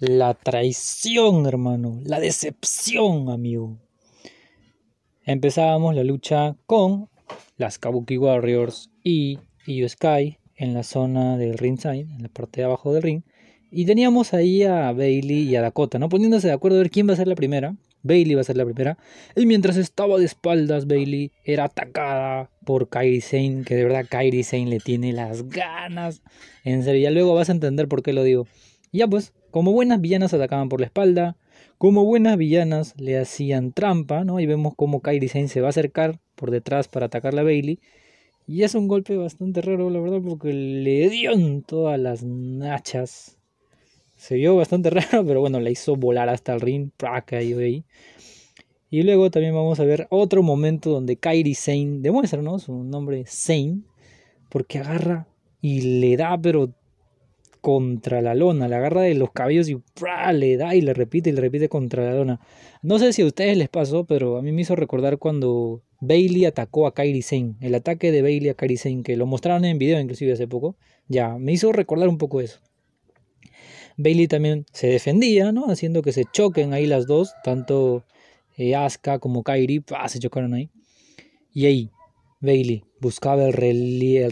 La traición, hermano. La decepción, amigo. Empezábamos la lucha con las Kabuki Warriors y Io Sky en la zona del ringside, en la parte de abajo del ring. Y teníamos ahí a Bailey y a Dakota, ¿no? Poniéndose de acuerdo a ver quién va a ser la primera. Bailey va a ser la primera. Y mientras estaba de espaldas, Bailey era atacada por Kairi Sane, que de verdad Kairi Sane le tiene las ganas. En serio, ya luego vas a entender por qué lo digo. ya pues, como buenas villanas atacaban por la espalda, como buenas villanas le hacían trampa, ¿no? Y vemos como Kairi Sane se va a acercar por detrás para atacar a Bailey. Y es un golpe bastante raro, la verdad, porque le dio en todas las nachas. Se vio bastante raro, pero bueno, la hizo volar hasta el ring. Y luego también vamos a ver otro momento donde Kairi Sane demuestra, ¿no? Su nombre Sane. Porque agarra y le da, pero contra la lona, la agarra de los cabellos y le da y le repite y le repite contra la lona. No sé si a ustedes les pasó, pero a mí me hizo recordar cuando Bailey atacó a Kairi Sane, el ataque de Bailey a Kairi Sane, que lo mostraron en video inclusive hace poco, ya me hizo recordar un poco eso. Bailey también se defendía, ¿no? Haciendo que se choquen ahí las dos, tanto eh, Asuka como Kairi, se chocaron ahí. Y ahí, Bailey buscaba el,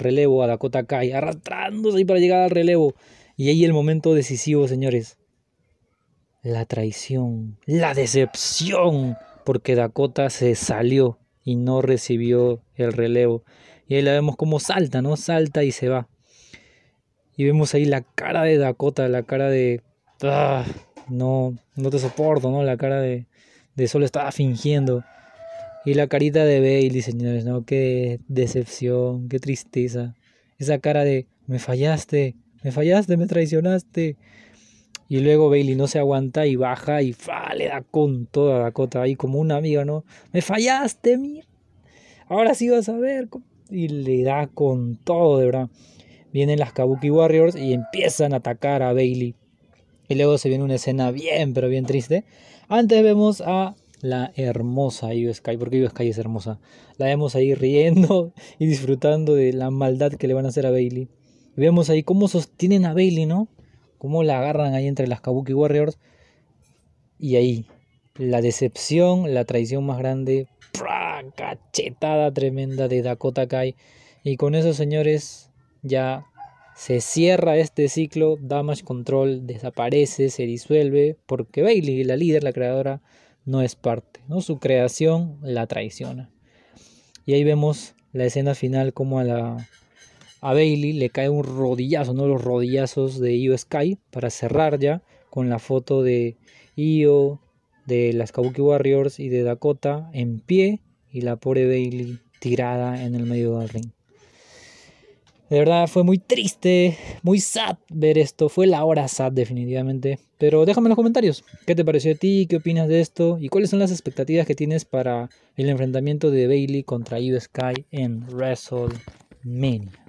relevo a Dakota Kai, arrastrándose para llegar al relevo. Y ahí el momento decisivo, señores. La traición, la decepción, porque Dakota se salió y no recibió el relevo. Y ahí la vemos como salta, ¿no? Salta y se va. Y vemos ahí la cara de Dakota, la cara de... Ah, no, no te soporto, ¿no? La cara de, de solo estaba fingiendo. Y la carita de Bailey, señores, ¿no? Qué decepción, qué tristeza. Esa cara de, me fallaste, me fallaste, me traicionaste. Y luego Bailey no se aguanta y baja y le da con toda la cota. ahí como una amiga, ¿no? Me fallaste, mira. Ahora sí vas a ver. Y le da con todo, de verdad. Vienen las Kabuki Warriors y empiezan a atacar a Bailey. Y luego se viene una escena bien, pero bien triste. Antes vemos a la hermosa Sky, porque Sky es hermosa. La vemos ahí riendo y disfrutando de la maldad que le van a hacer a Bailey. vemos ahí cómo sostienen a Bailey, ¿no? Cómo la agarran ahí entre las Kabuki Warriors. Y ahí, la decepción, la traición más grande. Cachetada tremenda de Dakota Kai. Y con eso, señores, ya se cierra este ciclo. Damage Control desaparece, se disuelve. Porque Bailey, la líder, la creadora no es parte, ¿no? su creación la traiciona. Y ahí vemos la escena final como a la a Bailey le cae un rodillazo, ¿no? Los rodillazos de Io Sky para cerrar ya con la foto de Io, de las Kabuki Warriors y de Dakota en pie y la pobre Bailey tirada en el medio del ring. De verdad fue muy triste, muy sad ver esto. Fue la hora sad definitivamente. Pero déjame en los comentarios qué te pareció a ti, qué opinas de esto y cuáles son las expectativas que tienes para el enfrentamiento de Bailey contra Io Sky en WrestleMania.